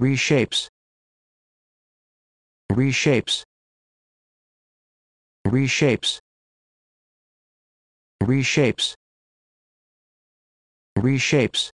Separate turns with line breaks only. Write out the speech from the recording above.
reshapes reshapes reshapes reshapes reshapes